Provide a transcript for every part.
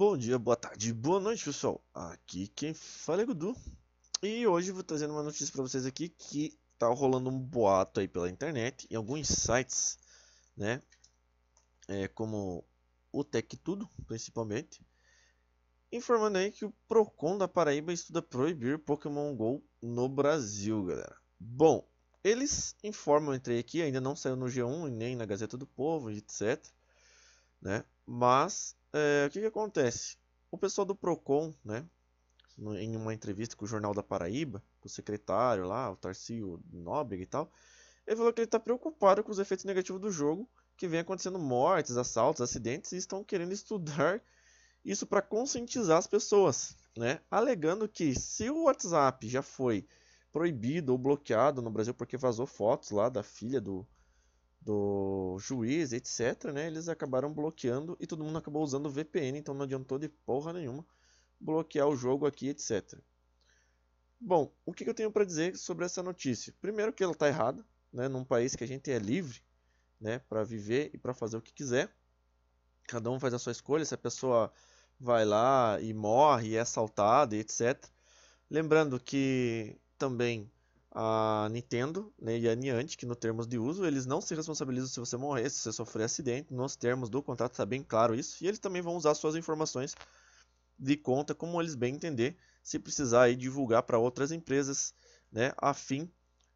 Bom dia, boa tarde, boa noite, pessoal. Aqui quem fala é Gudu. E hoje vou trazendo uma notícia para vocês aqui que tá rolando um boato aí pela internet em alguns sites, né? É, como o Tec Tudo, principalmente, informando aí que o Procon da Paraíba estuda proibir Pokémon Go no Brasil, galera. Bom, eles informam, entrei aqui, ainda não saiu no G1 nem na Gazeta do Povo, etc, né? Mas é, o que, que acontece? O pessoal do PROCON, né, em uma entrevista com o Jornal da Paraíba, com o secretário lá, o Tarcio Nóbrega e tal, ele falou que ele está preocupado com os efeitos negativos do jogo, que vem acontecendo mortes, assaltos, acidentes, e estão querendo estudar isso para conscientizar as pessoas, né? Alegando que se o WhatsApp já foi proibido ou bloqueado no Brasil porque vazou fotos lá da filha do, do juiz, etc, né? Eles acabaram bloqueando e todo mundo acabou usando o VPN, então não adiantou de porra nenhuma bloquear o jogo aqui, etc. Bom, o que eu tenho para dizer sobre essa notícia? Primeiro que ela está errada, né? Num país que a gente é livre, né? Para viver e para fazer o que quiser, cada um faz a sua escolha. Se a pessoa vai lá e morre, e é assaltada, etc. Lembrando que também a Nintendo né, e a Niantic, que no termos de uso, eles não se responsabilizam se você morrer, se você sofrer acidente, nos termos do contrato está bem claro isso, e eles também vão usar suas informações de conta como eles bem entender, se precisar aí divulgar para outras empresas, né, a fim,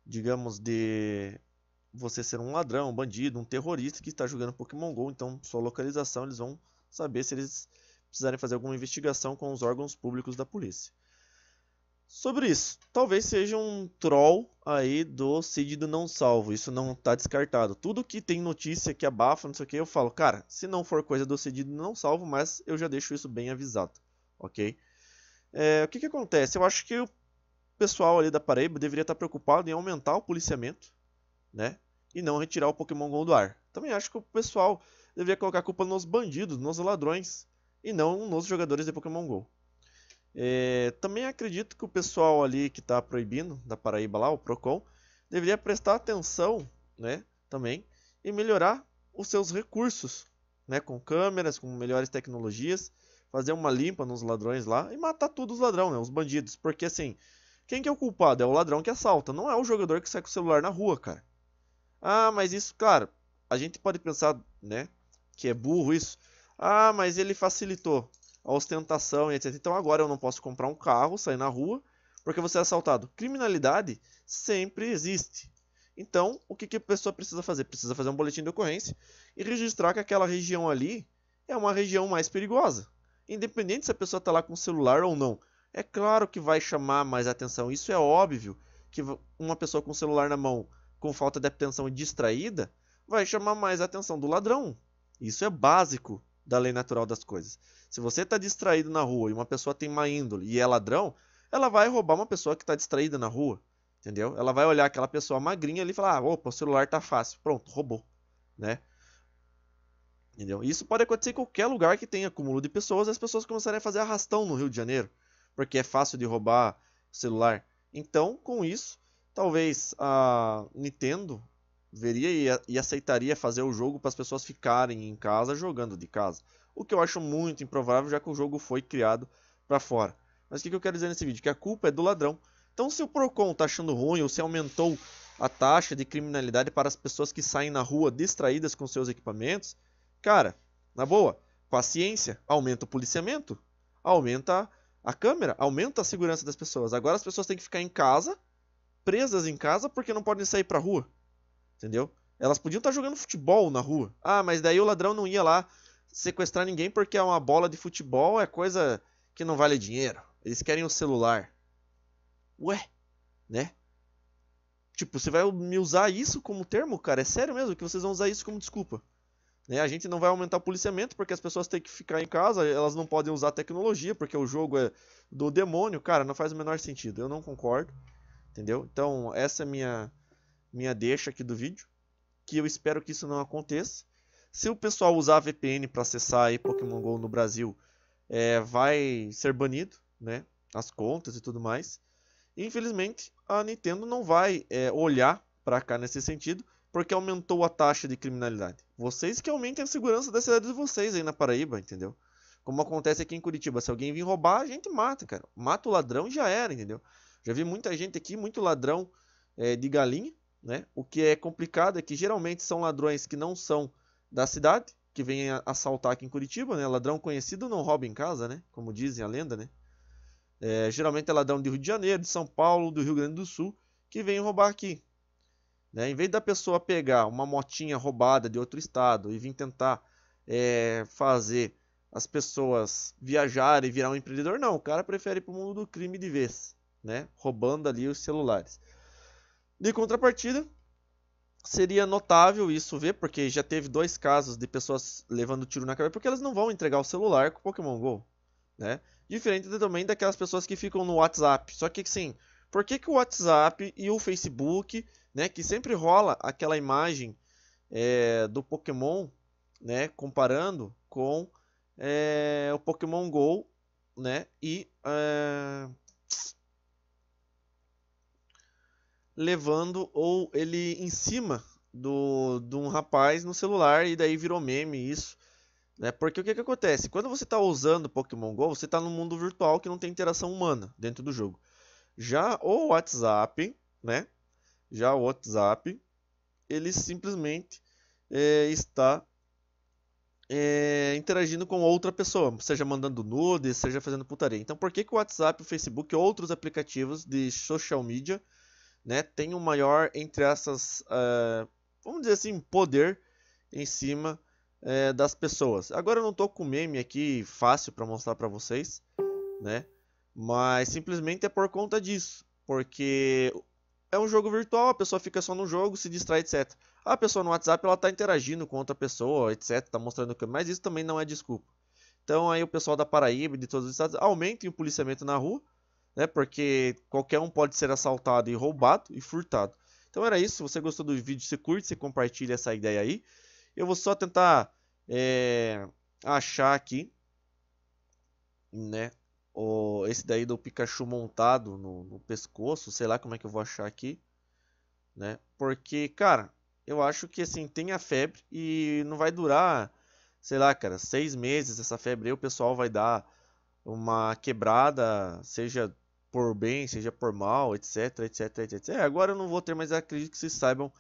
digamos, de você ser um ladrão, um bandido, um terrorista que está jogando Pokémon GO, então sua localização eles vão saber se eles precisarem fazer alguma investigação com os órgãos públicos da polícia sobre isso. Talvez seja um troll aí do Cid do Não Salvo. Isso não tá descartado. Tudo que tem notícia que abafa, não sei o que, eu falo, cara, se não for coisa do Cid do Não Salvo, mas eu já deixo isso bem avisado, ok? É, o que que acontece? Eu acho que o pessoal ali da Paraíba deveria estar tá preocupado em aumentar o policiamento, né? E não retirar o Pokémon GO do ar. Também acho que o pessoal deveria colocar a culpa nos bandidos, nos ladrões, e não nos jogadores de Pokémon GO. É, também acredito que o pessoal ali que está proibindo, da Paraíba lá, o PROCON, deveria prestar atenção né, também e melhorar os seus recursos, né, com câmeras, com melhores tecnologias, fazer uma limpa nos ladrões lá e matar todos os ladrões, né, os bandidos, porque assim, quem que é o culpado? É o ladrão que assalta, não é o jogador que sai com o celular na rua, cara. Ah, mas isso, claro a gente pode pensar, né, que é burro isso. Ah, mas ele facilitou a ostentação e etc. Então agora eu não posso comprar um carro, sair na rua, porque você é assaltado. Criminalidade sempre existe. Então, o que, que a pessoa precisa fazer? Precisa fazer um boletim de ocorrência e registrar que aquela região ali é uma região mais perigosa. Independente se a pessoa está lá com o celular ou não. É claro que vai chamar mais atenção. Isso é óbvio que uma pessoa com o celular na mão, com falta de atenção e distraída, vai chamar mais atenção do ladrão. Isso é básico da lei natural das coisas. Se você está distraído na rua e uma pessoa tem má índole e é ladrão, ela vai roubar uma pessoa que está distraída na rua, entendeu? Ela vai olhar aquela pessoa magrinha ali e falar: ah, opa, o celular tá fácil, pronto, roubou, né? Entendeu? Isso pode acontecer em qualquer lugar que tenha acúmulo de pessoas, as pessoas começarem a fazer arrastão no Rio de Janeiro, porque é fácil de roubar celular. Então, com isso, talvez a Nintendo veria e, aceitaria fazer o jogo para as pessoas ficarem em casa jogando de casa. O que eu acho muito improvável, já que o jogo foi criado para fora. Mas o que, que eu quero dizer nesse vídeo? Que a culpa é do ladrão. Então, se o Procon está achando ruim ou se aumentou a taxa de criminalidade para as pessoas que saem na rua distraídas com seus equipamentos, cara, na boa, paciência, aumenta o policiamento, aumenta a câmera, aumenta a segurança das pessoas. Agora as pessoas têm que ficar em casa, presas em casa, porque não podem sair para rua. Entendeu? Elas podiam estar tá jogando futebol na rua. Ah, mas daí o ladrão não ia lá sequestrar ninguém porque é uma bola de futebol, é coisa que não vale dinheiro. Eles querem o celular. Ué, né? Tipo, você vai me usar isso como termo, cara? É sério mesmo que vocês vão usar isso como desculpa? Né? A gente não vai aumentar o policiamento porque as pessoas têm que ficar em casa, elas não podem usar tecnologia porque o jogo é do demônio. Cara, não faz o menor sentido. Eu não concordo, entendeu? Então, essa é a minha minha deixa aqui do vídeo, que eu espero que isso não aconteça. Se o pessoal usar VPN para acessar aí Pokémon GO no Brasil, é, vai ser banido, né? As contas e tudo mais. infelizmente, a Nintendo não vai é, olhar para cá nesse sentido, porque aumentou a taxa de criminalidade. Vocês que aumentem a segurança da cidade de vocês aí na Paraíba, entendeu? Como acontece aqui em Curitiba, se alguém vir roubar, a gente mata, cara. Mata o ladrão e já era, entendeu? Já vi muita gente aqui, muito ladrão é, de galinha, né? O que é complicado é que geralmente são ladrões que não são da cidade, que vêm assaltar aqui em Curitiba, né? Ladrão conhecido não rouba em casa, né? Como dizem a lenda, né? É, geralmente é ladrão do Rio de Janeiro, de São Paulo, do Rio Grande do Sul, que vem roubar aqui. Né? Em vez da pessoa pegar uma motinha roubada de outro estado e vir tentar é, fazer as pessoas viajarem e virar um empreendedor, não. O cara prefere ir para o mundo do crime de vez, né? Roubando ali os celulares. De contrapartida, seria notável isso ver, porque já teve dois casos de pessoas levando tiro na cabeça, porque elas não vão entregar o celular com Pokémon GO, né? Diferente também daquelas pessoas que ficam no WhatsApp. Só que sim. por que, que o WhatsApp e o Facebook, né, que sempre rola aquela imagem é, do Pokémon, né, comparando com é, o Pokémon GO, né, e... É levando ou ele em cima do, de um rapaz no celular e daí virou meme isso. Né? Porque o que, que acontece? Quando você está usando Pokémon GO, você está no mundo virtual que não tem interação humana dentro do jogo. Já o WhatsApp, né? Já o WhatsApp, ele simplesmente é, está é, interagindo com outra pessoa, seja mandando nudes, seja fazendo putaria. Então, por que, que o WhatsApp, o Facebook e outros aplicativos de social media né, tem um maior, entre essas, uh, eh, vamos dizer assim, poder em cima uh, das pessoas. Agora eu não estou com meme aqui fácil para mostrar para vocês, né? Mas simplesmente é por conta disso, porque é um jogo virtual, a pessoa fica só no jogo, se distrai, etc. A pessoa no WhatsApp ela tá interagindo com outra pessoa, etc, tá mostrando o que, mas isso também não é desculpa. Então aí o pessoal da Paraíba, de todos os estados, aumentem o policiamento na rua, né? Porque qualquer um pode ser assaltado e roubado e furtado. Então era isso. Se você gostou do vídeo, você curte, você compartilha essa ideia aí. Eu vou só tentar é, achar aqui, né? O, esse daí do Pikachu montado no, no pescoço, sei lá como é que eu vou achar aqui, né? Porque, cara, eu acho que assim tem a febre e não vai durar, sei lá, cara, seis meses essa febre. Aí o pessoal vai dar uma quebrada, seja por bem, seja por mal, etc, etc, etc. É, agora eu não vou ter, mas acredito que vocês saibam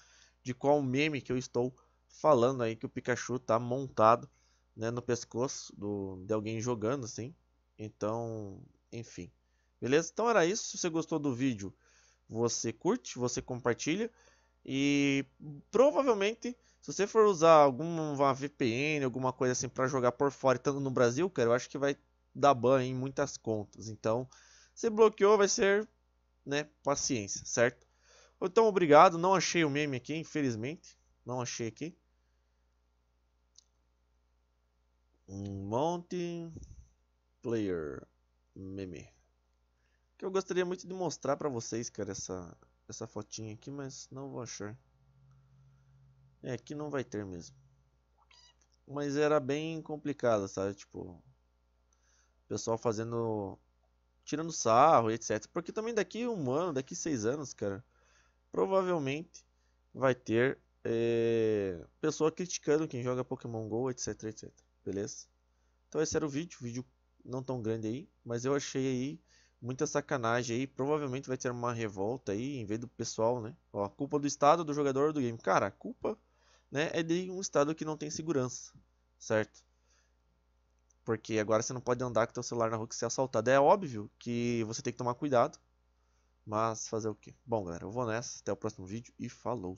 de qual meme que eu estou falando aí que o Pikachu tá montado, né, no pescoço do, de alguém jogando assim. Então, enfim. Beleza? Então era isso. Se você gostou do vídeo, você curte, você compartilha e provavelmente se você for usar alguma VPN, alguma coisa assim para jogar por fora, estando no Brasil, cara, eu acho que vai dar ban em muitas contas. Então, se bloqueou, vai ser, né, paciência, certo? Então, obrigado. Não achei o meme aqui, infelizmente. Não achei aqui. Um monte player meme. Que eu gostaria muito de mostrar para vocês, cara, essa essa fotinha aqui, mas não vou achar. É, aqui não vai ter mesmo. Mas era bem complicado, sabe? Tipo, pessoal fazendo tirando sarro e etc. Porque também daqui um ano, daqui seis anos, cara, provavelmente vai ter é, pessoa criticando quem joga Pokémon GO, etc, etc. Beleza? Então esse era o vídeo, vídeo não tão grande aí, mas eu achei aí muita sacanagem aí, provavelmente vai ter uma revolta aí, em vez do pessoal, né? Ó, culpa do estado, do jogador, do game. Cara, a culpa, né, é de um estado que não tem segurança, certo? Porque agora você não pode andar com teu celular na rua que ser é assaltado. É óbvio que você tem que tomar cuidado. Mas fazer o quê? Bom, galera, eu vou nessa. Até o próximo vídeo e falou!